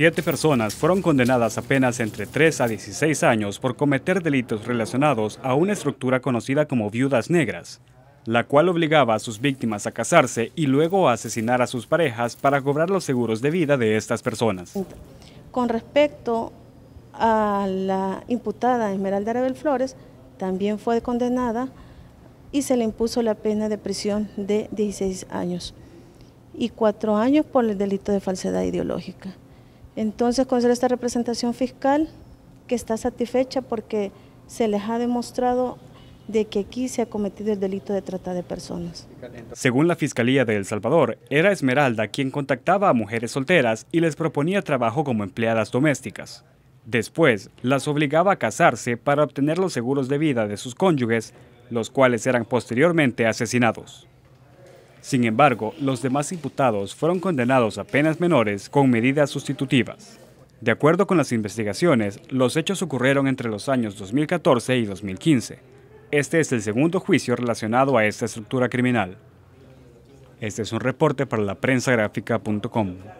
Siete personas fueron condenadas a entre 3 a 16 años por cometer delitos relacionados a una estructura conocida como viudas negras, la cual obligaba a sus víctimas a casarse y luego a asesinar a sus parejas para cobrar los seguros de vida de estas personas. Con respecto a la imputada Esmeralda Arabel Flores, también fue condenada y se le impuso la pena de prisión de 16 años y cuatro años por el delito de falsedad ideológica. Entonces conocer esta representación fiscal que está satisfecha porque se les ha demostrado de que aquí se ha cometido el delito de trata de personas. Según la Fiscalía de El Salvador, era Esmeralda quien contactaba a mujeres solteras y les proponía trabajo como empleadas domésticas. Después, las obligaba a casarse para obtener los seguros de vida de sus cónyuges, los cuales eran posteriormente asesinados. Sin embargo, los demás imputados fueron condenados a penas menores con medidas sustitutivas. De acuerdo con las investigaciones, los hechos ocurrieron entre los años 2014 y 2015. Este es el segundo juicio relacionado a esta estructura criminal. Este es un reporte para la